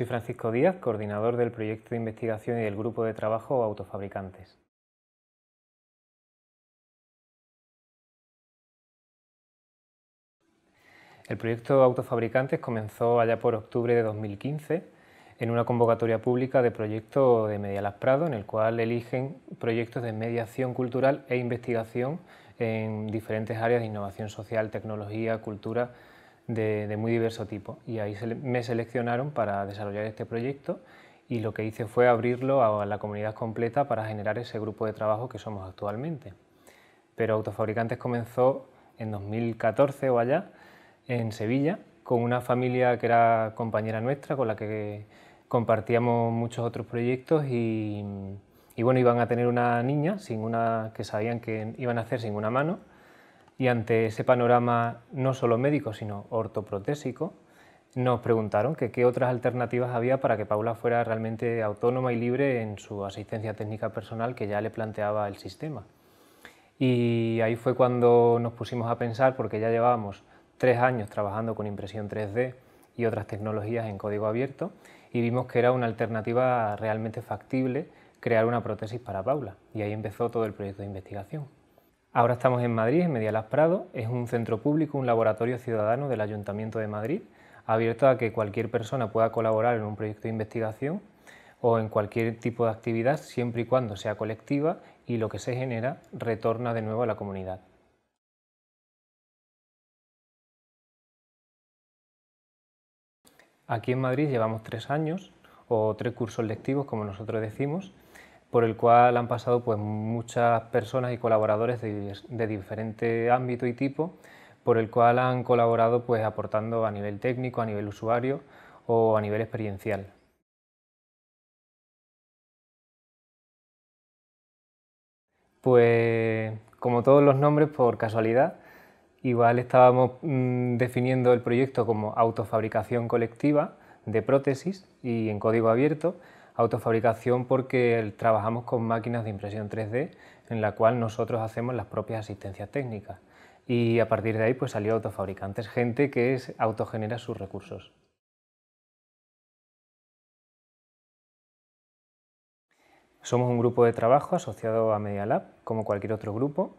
Soy Francisco Díaz, coordinador del proyecto de investigación y del grupo de trabajo Autofabricantes. El proyecto Autofabricantes comenzó allá por octubre de 2015 en una convocatoria pública de proyecto de Medialas Prado, en el cual eligen proyectos de mediación cultural e investigación en diferentes áreas de innovación social, tecnología, cultura, de, muy diverso tipo. Y ahí me seleccionaron para desarrollar este proyecto y lo que hice fue abrirlo a la comunidad completa para generar ese grupo de trabajo que somos actualmente. Pero Autofabricantes comenzó en 2014 o allá, en Sevilla, con una familia que era compañera nuestra, con la que compartíamos muchos otros proyectos y, y bueno, iban a tener una niña sin una, que sabían que iban a hacer sin una mano y ante ese panorama no solo médico, sino ortoprotésico, nos preguntaron que qué otras alternativas había para que Paula fuera realmente autónoma y libre en su asistencia técnica personal que ya le planteaba el sistema. Y ahí fue cuando nos pusimos a pensar, porque ya llevábamos tres años trabajando con impresión 3D y otras tecnologías en código abierto, y vimos que era una alternativa realmente factible crear una prótesis para Paula. Y ahí empezó todo el proyecto de investigación. Ahora estamos en Madrid, en Medialas Prado. Es un centro público, un laboratorio ciudadano del Ayuntamiento de Madrid, abierto a que cualquier persona pueda colaborar en un proyecto de investigación o en cualquier tipo de actividad, siempre y cuando sea colectiva y lo que se genera retorna de nuevo a la comunidad. Aquí en Madrid llevamos tres años o tres cursos lectivos, como nosotros decimos, por el cual han pasado pues, muchas personas y colaboradores de, diferente ámbito y tipo, por el cual han colaborado pues, aportando a nivel técnico, a nivel usuario o a nivel experiencial. Pues como todos los nombres, por casualidad, igual estábamos mm, definiendo el proyecto como autofabricación colectiva de prótesis y en código abierto, autofabricación porque trabajamos con máquinas de impresión 3D en la cual nosotros hacemos las propias asistencias técnicas. Y a partir de ahí pues salió autofabricantes, gente que es, autogenera sus recursos. Somos un grupo de trabajo asociado a Media Lab, como cualquier otro grupo,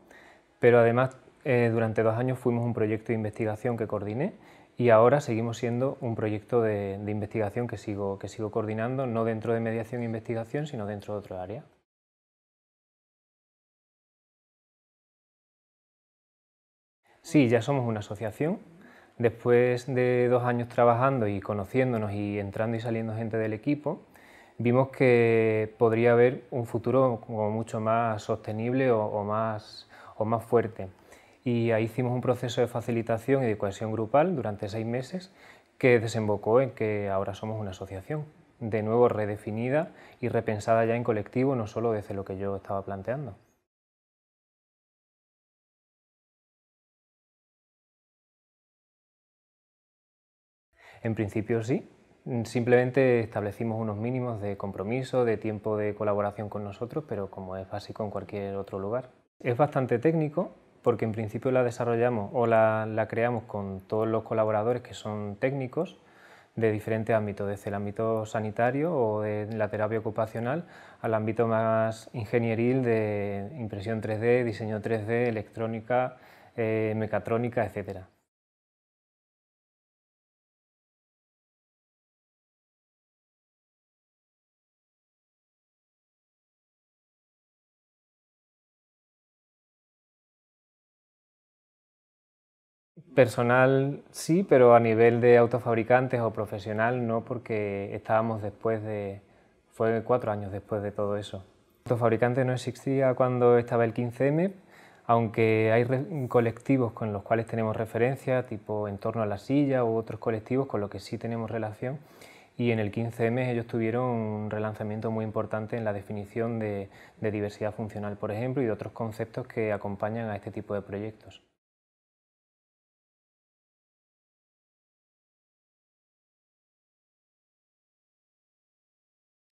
pero además eh, durante dos años fuimos un proyecto de investigación que coordiné y ahora seguimos siendo un proyecto de, investigación que sigo, que sigo coordinando, no dentro de mediación e investigación, sino dentro de otro área. Sí, ya somos una asociación. Después de dos años trabajando y conociéndonos y entrando y saliendo gente del equipo, vimos que podría haber un futuro mucho más sostenible o, o más, o más fuerte y ahí hicimos un proceso de facilitación y de cohesión grupal durante seis meses que desembocó en que ahora somos una asociación, de nuevo redefinida y repensada ya en colectivo, no solo desde lo que yo estaba planteando. En principio sí, Simplemente establecimos unos mínimos de compromiso, de tiempo de colaboración con nosotros, pero como es básico en cualquier otro lugar. Es bastante técnico, porque en principio la desarrollamos o la, creamos con todos los colaboradores que son técnicos de diferentes ámbitos, desde el ámbito sanitario o de la terapia ocupacional al ámbito más ingenieril de impresión 3D, diseño 3D, electrónica, eh, mecatrónica, etcétera. Personal sí, pero a nivel de autofabricantes o profesional no, porque estábamos después de... fue cuatro años después de todo eso. Autofabricante no existía cuando estaba el 15M, aunque hay colectivos con los cuales tenemos referencia, tipo en torno a la silla u otros colectivos con los que sí tenemos relación, y en el 15M ellos tuvieron un relanzamiento muy importante en la definición de diversidad funcional, por ejemplo, y de otros conceptos que acompañan a este tipo de proyectos.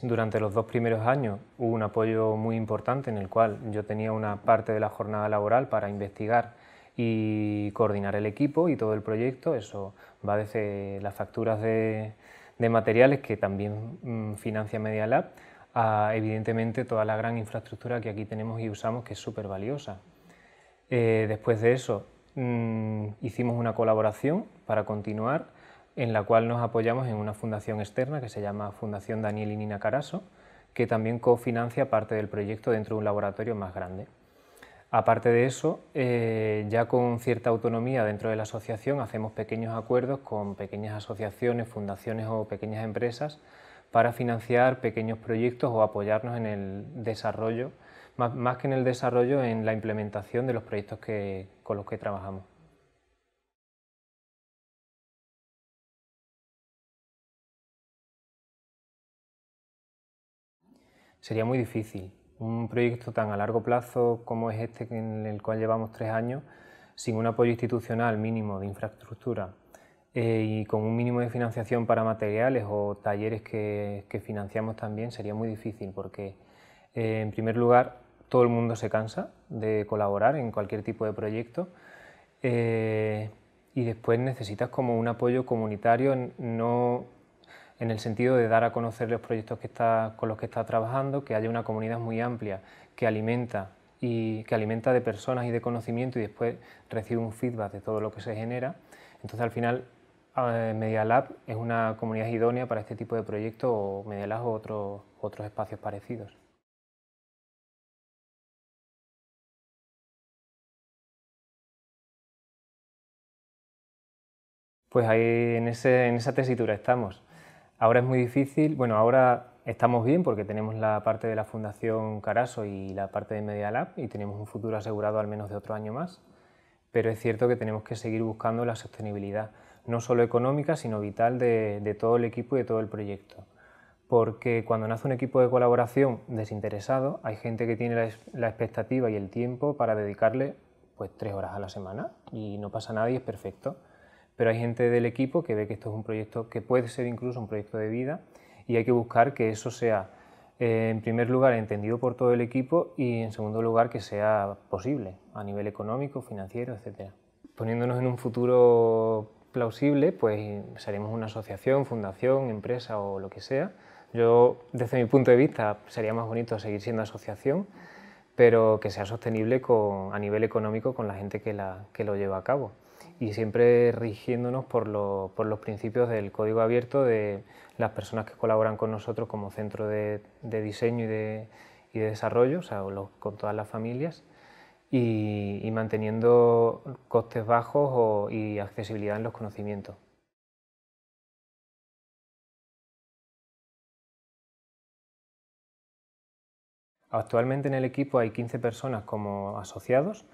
Durante los dos primeros años hubo un apoyo muy importante en el cual yo tenía una parte de la jornada laboral para investigar y coordinar el equipo y todo el proyecto. Eso va desde las facturas de, materiales que también mm, financia Media Lab a evidentemente toda la gran infraestructura que aquí tenemos y usamos que es súper valiosa. Eh, después de eso mm, hicimos una colaboración para continuar en la cual nos apoyamos en una fundación externa que se llama Fundación Daniel y Nina Caraso, que también cofinancia parte del proyecto dentro de un laboratorio más grande. Aparte de eso, eh, ya con cierta autonomía dentro de la asociación hacemos pequeños acuerdos con pequeñas asociaciones, fundaciones o pequeñas empresas para financiar pequeños proyectos o apoyarnos en el desarrollo, más, que en el desarrollo, en la implementación de los proyectos con los que trabajamos. sería muy difícil. Un proyecto tan a largo plazo como es este en el cual llevamos tres años, sin un apoyo institucional mínimo de infraestructura eh, y con un mínimo de financiación para materiales o talleres que, financiamos también, sería muy difícil porque, eh, en primer lugar, todo el mundo se cansa de colaborar en cualquier tipo de proyecto. Eh, y después necesitas como un apoyo comunitario, no en el sentido de dar a conocer los proyectos con los que está trabajando, que haya una comunidad muy amplia que alimenta y alimenta de personas y de conocimiento y después recibe un feedback de todo lo que se genera. Entonces al final ah, eh, Media Lab es una comunidad idónea para este tipo de proyectos o Media Lab o otros espacios parecidos. Pues ahí en esa tesitura estamos. Ahora es muy difícil, bueno, ahora estamos bien porque tenemos la parte de la Fundación Caraso y la parte de Media Lab y tenemos un futuro asegurado al menos de otro año más, pero es cierto que tenemos que seguir buscando la sostenibilidad, no solo económica, sino vital de, todo el equipo y de todo el proyecto. Porque cuando nace un equipo de colaboración desinteresado, hay gente que tiene la, expectativa y el tiempo para dedicarle pues tres horas a la semana y no pasa nada y es perfecto pero hay gente del equipo que ve que esto es un proyecto que puede ser incluso un proyecto de vida y hay que buscar que eso sea, eh, en primer lugar, entendido por todo el equipo y, en segundo lugar, que sea posible a nivel económico, financiero, etc. Poniéndonos en un futuro plausible, pues seremos una asociación, fundación, empresa o lo que sea. Yo, desde mi punto de vista, sería más bonito seguir siendo asociación, pero que sea sostenible a nivel económico con la gente que lo lleva a cabo y siempre rigiéndonos por, los principios del código abierto de las personas que colaboran con nosotros como centro de, diseño y de, desarrollo, o sea, con todas las familias, y, manteniendo costes bajos y accesibilidad en los conocimientos. Actualmente en el equipo hay 15 personas como asociados,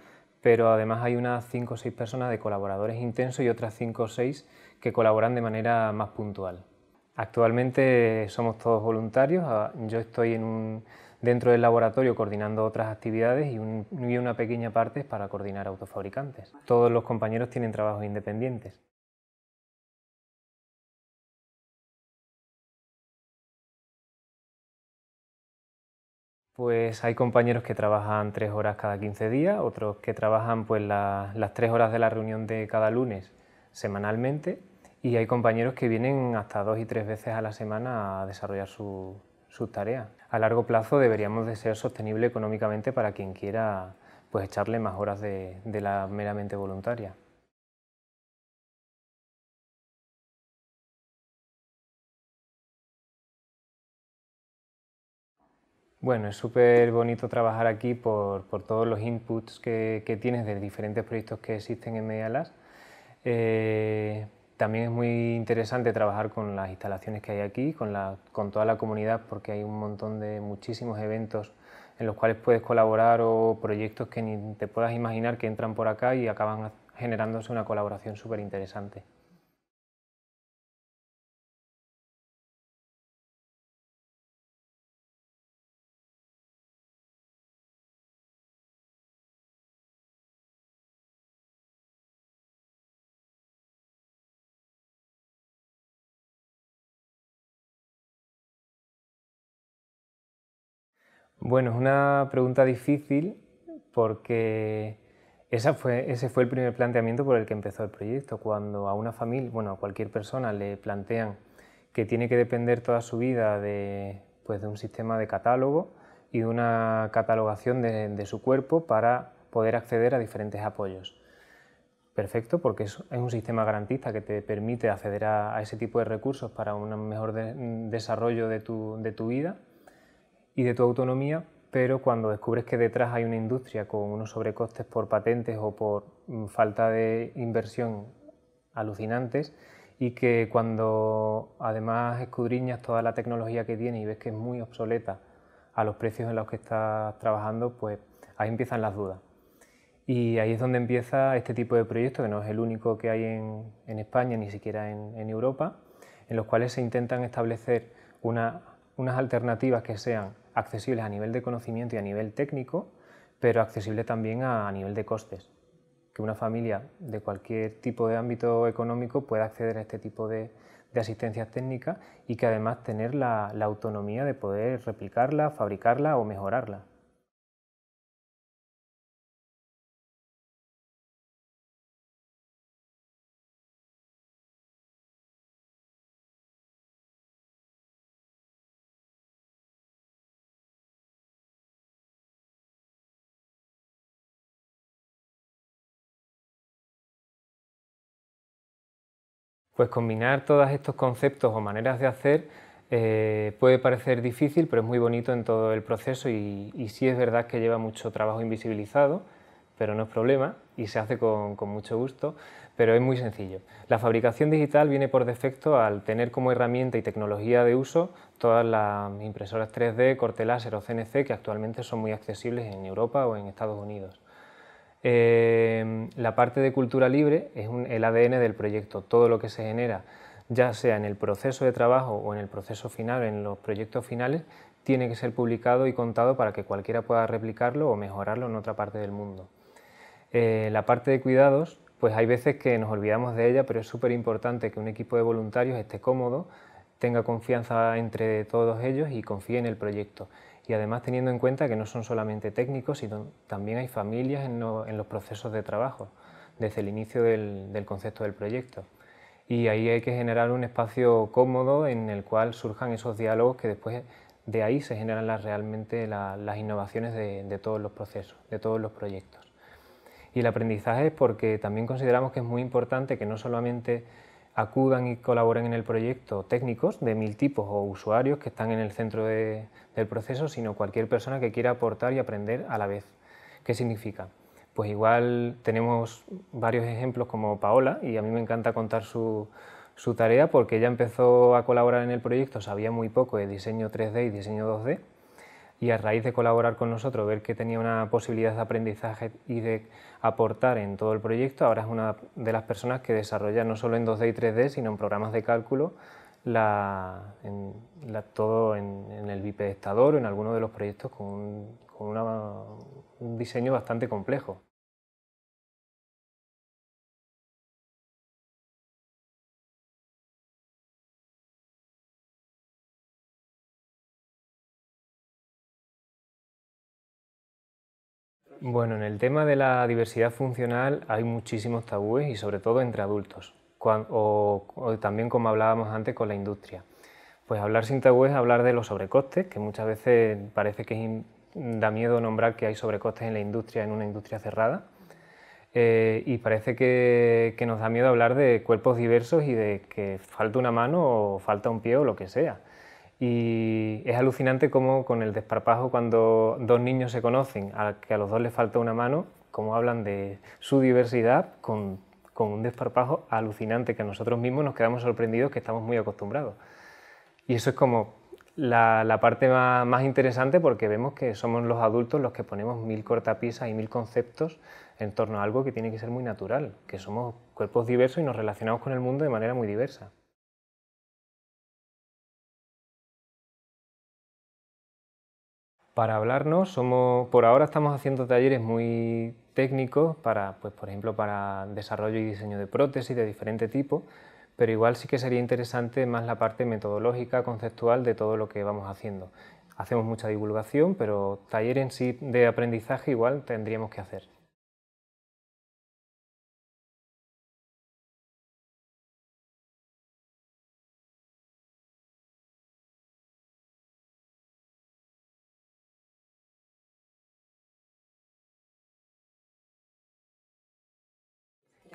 pero además hay unas 5 o 6 personas de colaboradores intensos y otras 5 o 6 que colaboran de manera más puntual. Actualmente somos todos voluntarios, yo estoy dentro del laboratorio coordinando otras actividades y, y una pequeña parte es para coordinar autofabricantes. Todos los compañeros tienen trabajos independientes. Pues hay compañeros que trabajan tres horas cada 15 días, otros que trabajan pues, las tres horas de la reunión de cada lunes semanalmente y hay compañeros que vienen hasta dos y tres veces a la semana a desarrollar su, sus tareas. A largo plazo deberíamos de ser sostenible económicamente para quien quiera pues echarle más horas de, de la meramente voluntaria. Bueno, es súper bonito trabajar aquí por, todos los inputs que, tienes de diferentes proyectos que existen en Medialas. Eh, también es muy interesante trabajar con las instalaciones que hay aquí, con, con, toda la comunidad, porque hay un montón de muchísimos eventos en los cuales puedes colaborar o proyectos que ni te puedas imaginar que entran por acá y acaban generándose una colaboración súper interesante. Bueno, es una pregunta difícil porque ese fue el primer planteamiento por el que empezó el proyecto. Cuando a una familia, bueno, a cualquier persona le plantean que tiene que depender toda su vida de, pues, un sistema de catálogo y de una catalogación de, su cuerpo para poder acceder a diferentes apoyos. Perfecto, porque es, un sistema garantista que te permite acceder a, ese tipo de recursos para un mejor desarrollo de tu vida y de tu autonomía, pero cuando descubres que detrás hay una industria con unos sobrecostes por patentes o por mm, falta de inversión alucinantes y que cuando además escudriñas toda la tecnología que tiene y ves que es muy obsoleta a los precios en los que estás trabajando, pues ahí empiezan las dudas. Y ahí es donde empieza este tipo de proyecto, que no es el único que hay en, España, ni siquiera en, Europa, en los cuales se intentan establecer una, unas alternativas que sean accesibles a nivel de conocimiento y a nivel técnico, pero accesible también a, nivel de costes. Que una familia de cualquier tipo de ámbito económico pueda acceder a este tipo de, asistencias técnicas y que además tener la autonomía de poder replicarla, fabricarla o mejorarla. Pues combinar todos estos conceptos o maneras de hacer eh, puede parecer difícil, pero es muy bonito en todo el proceso y, sí es verdad que lleva mucho trabajo invisibilizado, pero no es problema y se hace con, mucho gusto, pero es muy sencillo. La fabricación digital viene por defecto al tener como herramienta y tecnología de uso todas las impresoras 3D, corte láser o CNC que actualmente son muy accesibles en Europa o en Estados Unidos. Em, la parte de cultura libre es el ADN del proyecto, todo lo que se genera, ya sea en el proceso de trabajo o en el proceso final, en los proyectos finales, tiene que ser publicado y contado para que cualquiera pueda replicarlo o mejorarlo en otra parte del mundo. Eh, la parte de cuidados, pues hay veces que nos olvidamos de ella, pero es súper importante que un equipo de voluntarios esté cómodo, tenga confianza entre todos ellos y confíe en el proyecto y además teniendo en cuenta que no son solamente técnicos, sino también hay familias en, los procesos de trabajo, desde el inicio del, concepto del proyecto. Y ahí hay que generar un espacio cómodo en el cual surjan esos diálogos que después de ahí se generan realmente las innovaciones de, de todos los procesos, de todos los proyectos. Y el aprendizaje es porque también consideramos que es muy importante que no solamente acudan y colaboren en el proyecto técnicos de mil tipos o usuarios que están en el centro del proceso, sino cualquier persona que quiera aportar y aprender a la vez. ¿Qué significa? Pues igual tenemos varios ejemplos como Paola y a mí me encanta contar su, su tarea porque ella empezó a colaborar en el proyecto, sabía muy poco de diseño 3D y diseño 2D y a raíz de colaborar con nosotros, ver que tenía una posibilidad de aprendizaje y de aportar en todo el proyecto, ahora es una de las personas que desarrolla no solo en 2D y 3D, sino en programas de cálculo, la, todo en, el bipedestador o en alguno de los proyectos con, un diseño bastante complejo. Bueno, en el tema de la diversidad funcional hay muchísimos tabúes y sobre todo entre adultos, o, también como hablábamos antes con la industria. Pues hablar sin tabúes es hablar de los sobrecostes, que muchas veces parece que da miedo nombrar que hay sobrecostes en la industria, en una industria cerrada. Eh, y parece que nos da miedo hablar de cuerpos diversos y de que falta una mano o falta un pie o lo que sea. Y es alucinante cómo con el desparpajo cuando dos niños se conocen, a que a los dos les falta una mano, cómo hablan de su diversidad con, un desparpajo alucinante que a nosotros mismos nos quedamos sorprendidos que estamos muy acostumbrados. Y eso es como la, parte más, más, interesante porque vemos que somos los adultos los que ponemos mil cortapisas y mil conceptos en torno a algo que tiene que ser muy natural, que somos cuerpos diversos y nos relacionamos con el mundo de manera muy diversa. para hablarnos. por ahora estamos haciendo talleres muy técnicos para, pues, por ejemplo, para desarrollo y diseño de prótesis de diferente tipo, pero igual sí que sería interesante más la parte metodológica, conceptual de todo lo que vamos haciendo. Hacemos mucha divulgación, pero taller en sí de aprendizaje igual tendríamos que hacer.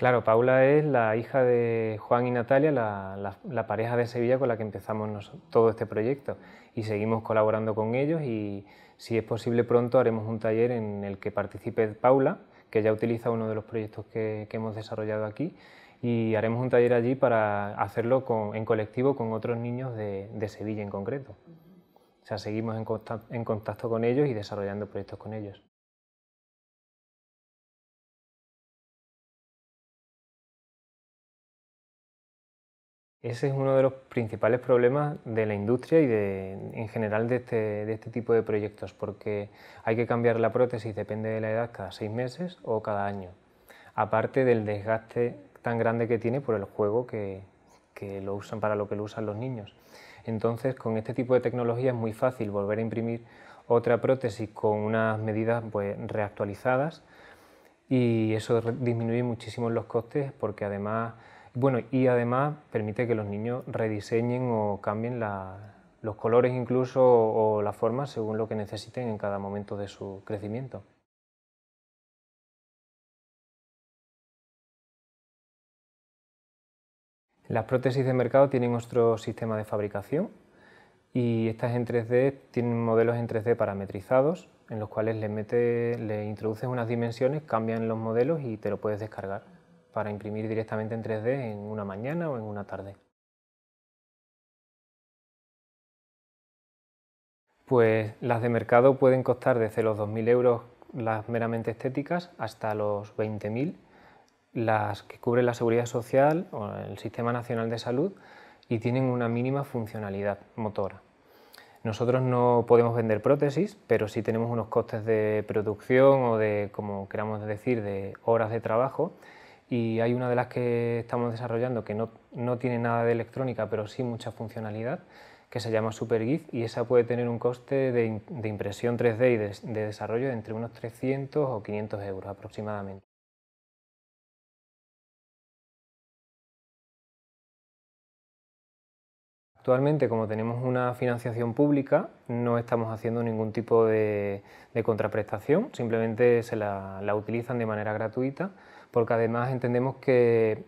Claro, Paula es la hija de Juan y Natalia, la, pareja de Sevilla con la que empezamos todo este proyecto y seguimos colaborando con ellos y si es posible pronto haremos un taller en el que participe Paula, que ya utiliza uno de los proyectos que, hemos desarrollado aquí y haremos un taller allí para hacerlo en colectivo con otros niños de, Sevilla en concreto. O sea, seguimos en contacto con ellos y desarrollando proyectos con ellos. Ese es uno de los principales problemas de la industria y en general este, de este, tipo de proyectos, porque hay que cambiar la prótesis, depende de la edad, cada seis meses o cada año, aparte del desgaste tan grande que tiene por el juego que, lo usan para lo que lo usan los niños. Entonces, con este tipo de tecnología es muy fácil volver a imprimir otra prótesis con unas medidas pues, reactualizadas y eso disminuye muchísimo los costes porque además y además permite que los niños rediseñen o cambien los colores incluso o la forma según lo que necesiten en cada momento de su crecimiento. Las prótesis de mercado tienen otro sistema de fabricación y estas en 3D tienen modelos en 3D parametrizados en los cuales le, le introduces unas dimensiones, cambian los modelos y te lo puedes descargar para imprimir directamente en 3D en una mañana o en una tarde. Pues las de mercado pueden costar desde los 2.000 euros las meramente estéticas hasta los 20.000, las que cubren la seguridad social o el Sistema Nacional de Salud y tienen una mínima funcionalidad motora. Nosotros no podemos vender prótesis, pero sí tenemos unos costes de producción o de, como queramos decir, de horas de trabajo y hay una de las que estamos desarrollando que no, tiene nada de electrónica, pero sí mucha funcionalidad, que se llama SuperGIF y esa puede tener un coste de, impresión 3D y de, desarrollo de entre unos 300 o 500 euros aproximadamente. Actualmente, como tenemos una financiación pública, no estamos haciendo ningún tipo de, contraprestación, simplemente se la utilizan de manera gratuita porque además entendemos que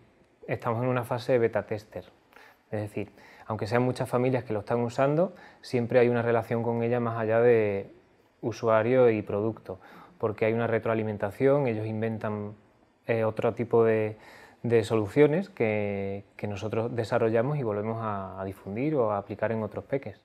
estamos en una fase de beta tester. Es decir, aunque sean muchas familias que lo están usando, siempre hay una relación con ella más allá de usuario y producto, porque hay una retroalimentación, ellos inventan eh, otro tipo de, soluciones que, nosotros desarrollamos y volvemos a, a difundir o a aplicar en otros peques.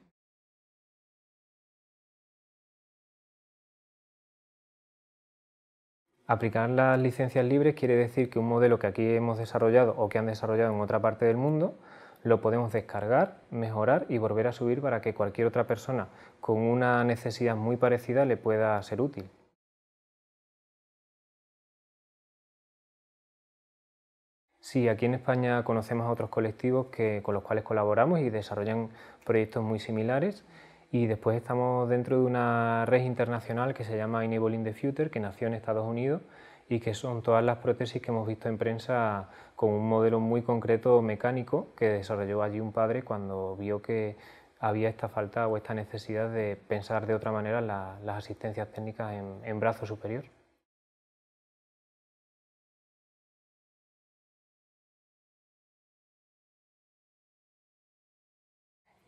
Aplicar las licencias libres quiere decir que un modelo que aquí hemos desarrollado o que han desarrollado en otra parte del mundo lo podemos descargar, mejorar y volver a subir para que cualquier otra persona con una necesidad muy parecida le pueda ser útil. Sí, aquí en España conocemos a otros colectivos con los cuales colaboramos y desarrollan proyectos muy similares y después estamos dentro de una red internacional que se llama Enabling the Future, que nació en Estados Unidos y que son todas las prótesis que hemos visto en prensa con un modelo muy concreto mecánico que desarrolló allí un padre cuando vio que había esta falta o esta necesidad de pensar de otra manera las, asistencias técnicas en brazo superior.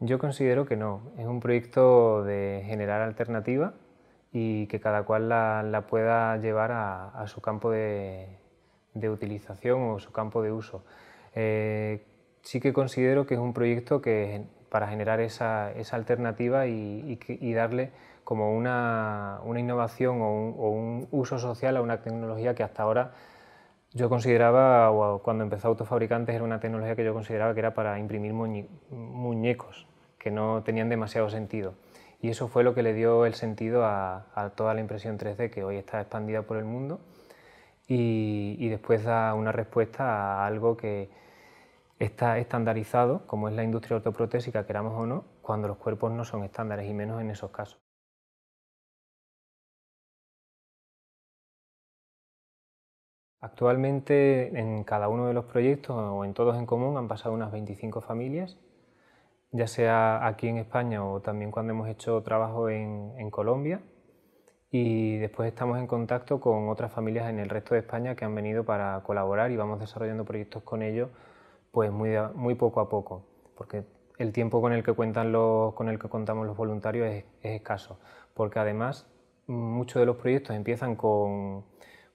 Yo considero que no. Es un proyecto de generar alternativa y que cada cual la, pueda llevar a, su campo de, utilización o su campo de uso. Eh, sí que considero que es un proyecto que para generar esa, esa alternativa y, darle como una, una innovación o un, uso social a una tecnología que hasta ahora yo consideraba, o cuando empezó Autofabricantes, era una tecnología que yo consideraba que era para imprimir muñecos que no tenían demasiado sentido. Y eso fue lo que le dio el sentido a, toda la impresión 3D que hoy está expandida por el mundo y, y después da una respuesta a algo que está estandarizado, como es la industria ortoprotésica, queramos o no, cuando los cuerpos no son estándares y menos en esos casos. Actualmente en cada uno de los proyectos o en todos en común han pasado unas 25 familias ya sea aquí en España o también cuando hemos hecho trabajo en, Colombia. Y después estamos en contacto con otras familias en el resto de España que han venido para colaborar y vamos desarrollando proyectos con ellos pues muy, poco a poco, porque el tiempo con el que, cuentan con el que contamos los voluntarios es, escaso, porque además muchos de los proyectos empiezan con,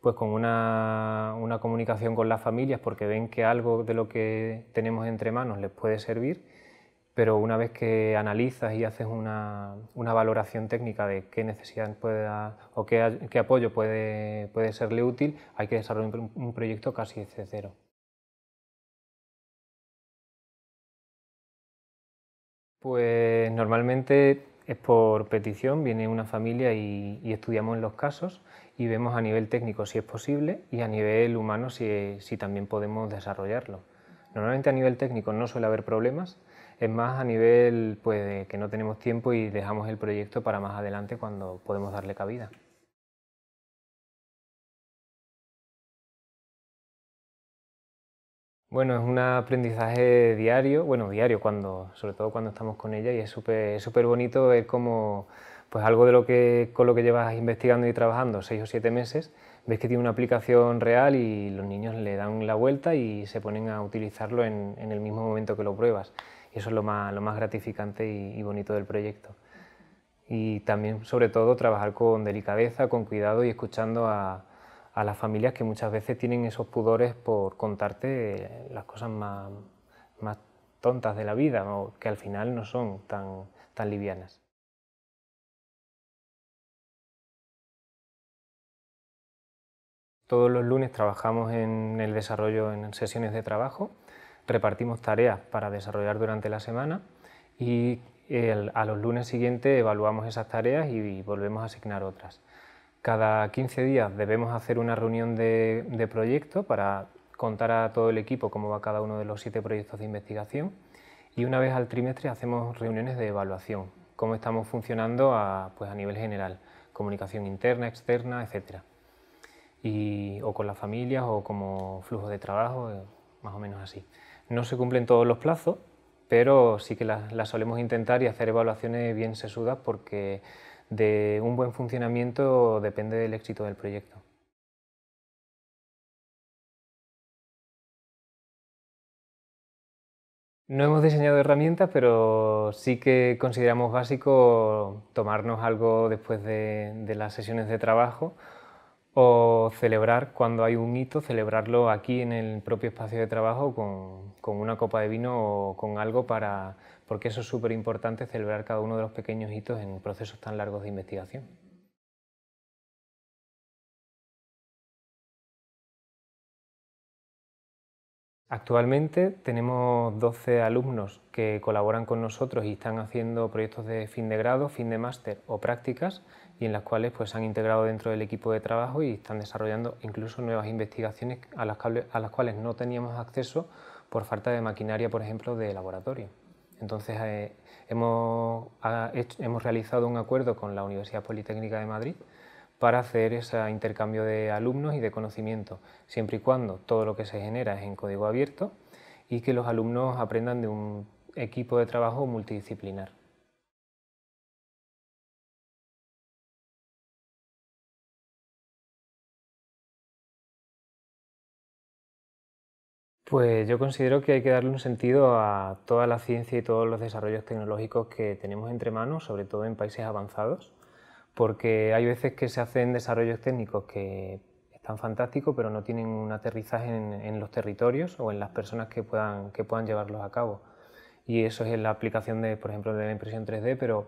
pues con una, una, comunicación con las familias porque ven que algo de lo que tenemos entre manos les puede servir pero una vez que analizas y haces una, valoración técnica de qué necesidad puede o qué, apoyo puede, serle útil, hay que desarrollar un, proyecto casi desde cero. Pues normalmente es por petición, viene una familia y, estudiamos los casos y vemos a nivel técnico si es posible y a nivel humano si también podemos desarrollarlo. Normalmente a nivel técnico no suele haber problemas, es más a nivel pues, de que no tenemos tiempo y dejamos el proyecto para más adelante cuando podemos darle cabida. Bueno, es un aprendizaje diario, bueno, diario, cuando, sobre todo cuando estamos con ella y es súper bonito es pues, como algo de lo que, con lo que llevas investigando y trabajando seis o siete meses, ves que tiene una aplicación real y los niños le dan la vuelta y se ponen a utilizarlo en el mismo momento que lo pruebas eso es lo más, gratificante y, bonito del proyecto. Y también, sobre todo, trabajar con delicadeza, con cuidado y escuchando a, las familias que muchas veces tienen esos pudores por contarte las cosas más, tontas de la vida, o que al final no son tan livianas. Todos los lunes trabajamos en el desarrollo en sesiones de trabajo repartimos tareas para desarrollar durante la semana y a los lunes siguientes evaluamos esas tareas y, volvemos a asignar otras. Cada 15 días debemos hacer una reunión de, proyecto para contar a todo el equipo cómo va cada uno de los siete proyectos de investigación y una vez al trimestre hacemos reuniones de evaluación, cómo estamos funcionando a, pues a nivel general, comunicación interna, externa, etc. Y, o con las familias o como flujo de trabajo, eh, más o menos así. No se cumplen todos los plazos, pero sí que las, solemos intentar y hacer evaluaciones bien sesudas porque de un buen funcionamiento depende del éxito del proyecto. No hemos diseñado herramientas, pero sí que consideramos básico tomarnos algo después de las sesiones de trabajo o celebrar cuando hay un hito, celebrarlo aquí en el propio espacio de trabajo con, una copa de vino o con algo para, porque eso es súper importante, celebrar cada uno de los pequeños hitos en procesos tan largos de investigación. Actualmente tenemos 12 alumnos que colaboran con nosotros y están haciendo proyectos de fin de grado, fin de máster o prácticas y en las cuales pues, se han integrado dentro del equipo de trabajo y están desarrollando incluso nuevas investigaciones a las, cuales no teníamos acceso por falta de maquinaria, por ejemplo, de laboratorio. Entonces, eh, ah, hemos, realizado un acuerdo con la Universidad Politécnica de Madrid para hacer ese intercambio de alumnos y de conocimiento, siempre y cuando todo lo que se genera es en código abierto y que los alumnos aprendan de un equipo de trabajo multidisciplinar. Pues yo considero que hay que darle un sentido a toda la ciencia y todos los desarrollos tecnológicos que tenemos entre manos, sobre todo en países avanzados, porque hay veces que se hacen desarrollos técnicos que están fantásticos, pero no tienen un aterrizaje en, los territorios o en las personas que puedan, que puedan llevarlos a cabo. Y eso es en la aplicación, de, por ejemplo, de la impresión 3D, pero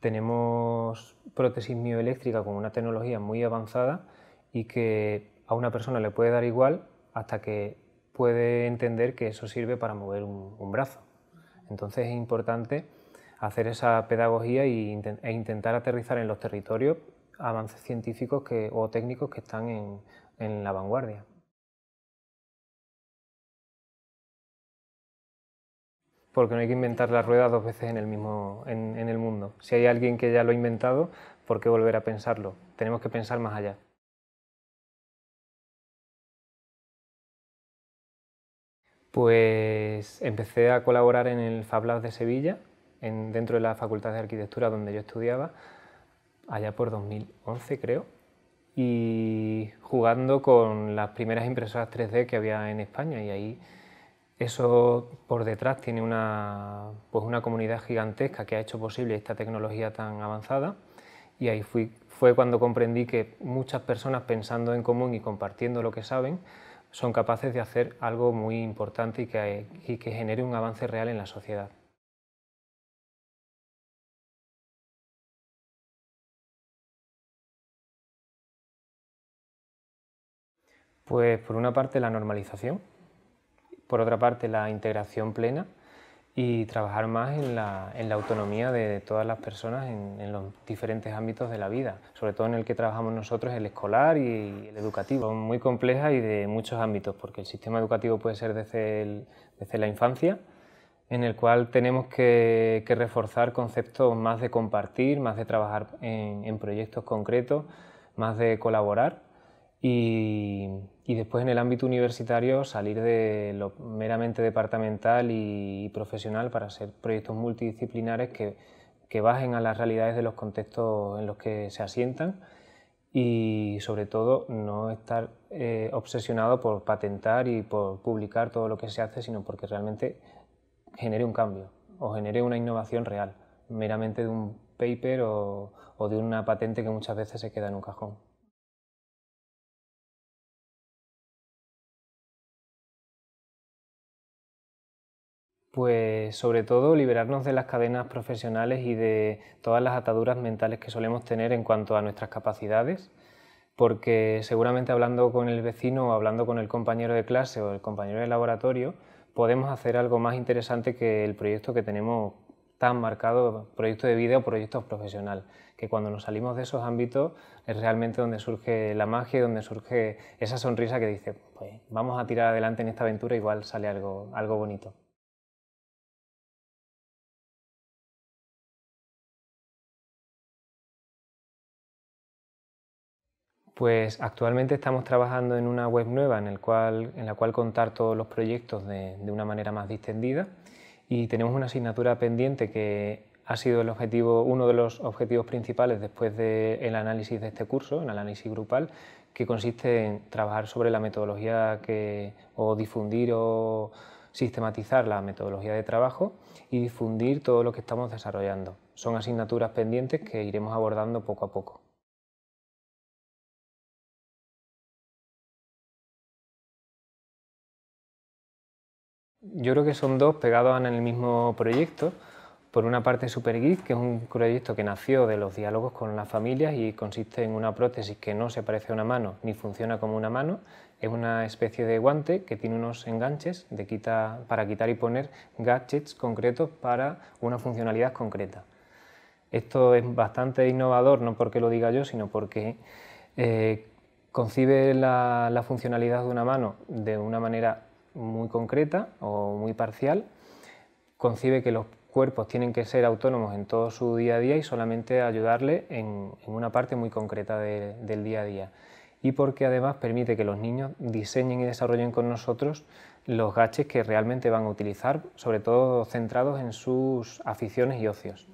tenemos prótesis mioeléctrica con una tecnología muy avanzada y que a una persona le puede dar igual hasta que puede entender que eso sirve para mover un, brazo. Entonces es importante hacer esa pedagogía e intentar aterrizar en los territorios avances científicos o técnicos que están en, la vanguardia. Porque no hay que inventar la rueda dos veces en el, en el mundo. Si hay alguien que ya lo ha inventado, ¿por qué volver a pensarlo? Tenemos que pensar más allá. Pues empecé a colaborar en el Fab de Sevilla, dentro de la Facultad de Arquitectura donde yo estudiaba, allá por 2011 creo, y jugando con las primeras impresoras 3D que había en España y ahí eso por detrás tiene una, pues una comunidad gigantesca que ha hecho posible esta tecnología tan avanzada y ahí fue cuando comprendí que muchas personas pensando en común y compartiendo lo que saben, son capaces de hacer algo muy importante y que, genere un avance real en la sociedad. Pues por una parte la normalización, por otra parte la integración plena y trabajar más en la, autonomía de todas las personas en, los diferentes ámbitos de la vida, sobre todo en el que trabajamos nosotros, el escolar y el educativo. Son muy complejas y de muchos ámbitos, porque el sistema educativo puede ser desde, la infancia, en el cual tenemos que, reforzar conceptos más de compartir, más de trabajar en proyectos concretos, más de colaborar y, después en el ámbito universitario salir de lo meramente departamental y, profesional para hacer proyectos multidisciplinares que, que, bajen a las realidades de los contextos en los que se asientan y sobre todo no estar eh, obsesionado por patentar y por publicar todo lo que se hace, sino porque realmente genere un cambio o genere una innovación real, meramente de un paper o de una patente que muchas veces se queda en un cajón. Pues sobre todo liberarnos de las cadenas profesionales y de todas las ataduras mentales que solemos tener en cuanto a nuestras capacidades, porque seguramente hablando con el vecino o hablando con el compañero de clase o el compañero de laboratorio, podemos hacer algo más interesante que el proyecto que tenemos tan marcado, proyecto de vida o proyecto profesional, que cuando nos salimos de esos ámbitos es realmente donde surge la magia donde surge esa sonrisa que dice, pues vamos a tirar adelante en esta aventura, igual sale algo, algo bonito. Pues actualmente estamos trabajando en una web nueva en, la cual contar todos los proyectos de, una manera más distendida y tenemos una asignatura pendiente que ha sido el objetivo, uno de los objetivos principales después del análisis de este curso, en el análisis grupal, que consiste en trabajar sobre la metodología que, o difundir o sistematizar la metodología de trabajo y difundir todo lo que estamos desarrollando. Son asignaturas pendientes que iremos abordando poco a poco. yo creo que son dos pegados en el mismo proyecto. Por una parte Super que es un proyecto que nació de los diálogos con las familias y consiste en una prótesis que no se parece a una mano ni funciona como una mano. Es una especie de guante que tiene unos enganches de quita, para quitar y poner gadgets concretos para una funcionalidad concreta. Esto es bastante innovador, no porque lo diga yo, sino porque eh, concibe la funcionalidad de una mano de una manera muy concreta o muy parcial, concibe que los cuerpos tienen que ser autónomos en todo su día a día y solamente ayudarle en, una parte muy concreta del día a día. Y porque además permite que los niños diseñen y desarrollen con nosotros los gaches que realmente van a utilizar, sobre todo centrados en sus aficiones y ocios.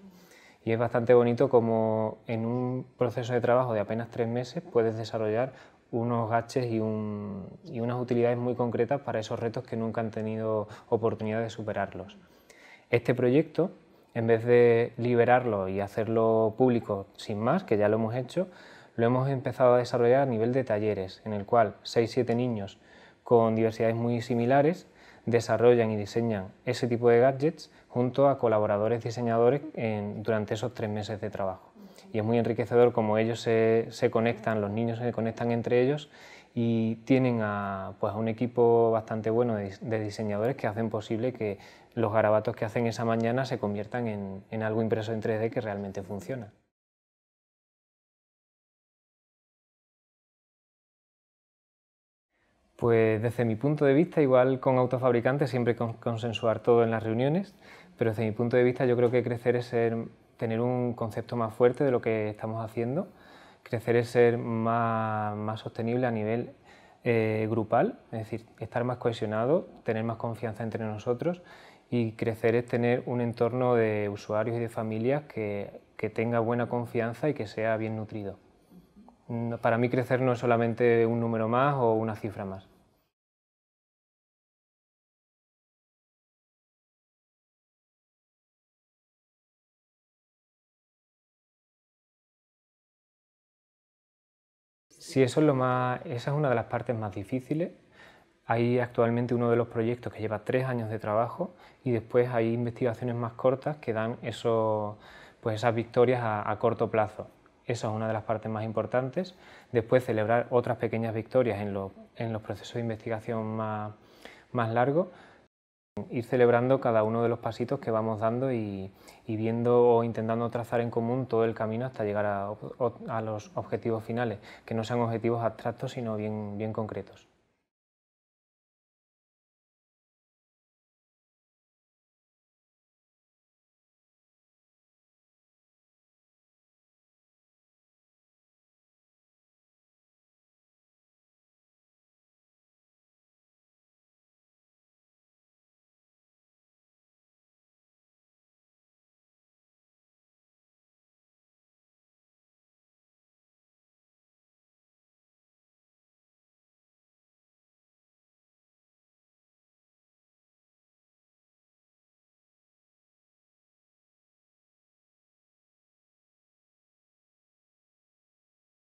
Y es bastante bonito como en un proceso de trabajo de apenas tres meses puedes desarrollar unos gaches y, unas utilidades muy concretas para esos retos que nunca han tenido oportunidad de superarlos. Este proyecto, en vez de liberarlo y hacerlo público sin más, que ya lo hemos hecho, lo hemos empezado a desarrollar a nivel de talleres, en el cual 6-7 niños con diversidades muy similares desarrollan y diseñan ese tipo de gadgets junto a colaboradores diseñadores durante esos tres meses de trabajo y es muy enriquecedor como ellos se, conectan, los niños se conectan entre ellos y tienen a, pues, un equipo bastante bueno de, diseñadores que hacen posible que los garabatos que hacen esa mañana se conviertan en, algo impreso en 3D que realmente funciona. Pues desde mi punto de vista, igual con autofabricantes, siempre consensuar todo en las reuniones, pero desde mi punto de vista yo creo que crecer es ser tener un concepto más fuerte de lo que estamos haciendo. Crecer es ser más, más sostenible a nivel eh, grupal, es decir, estar más cohesionado, tener más confianza entre nosotros y crecer es tener un entorno de usuarios y de familias que, que tenga buena confianza y que sea bien nutrido. Para mí crecer no es solamente un número más o una cifra más. Sí, eso es lo más, esa es una de las partes más difíciles. Hay actualmente uno de los proyectos que lleva tres años de trabajo y después hay investigaciones más cortas que dan pues esas victorias a, corto plazo. Esa es una de las partes más importantes. Después celebrar otras pequeñas victorias en, los procesos de investigación más largos ir celebrando cada uno de los pasitos que vamos dando y, viendo o intentando trazar en común todo el camino hasta llegar a, a, los objetivos finales, que no sean objetivos abstractos, sino bien, bien concretos.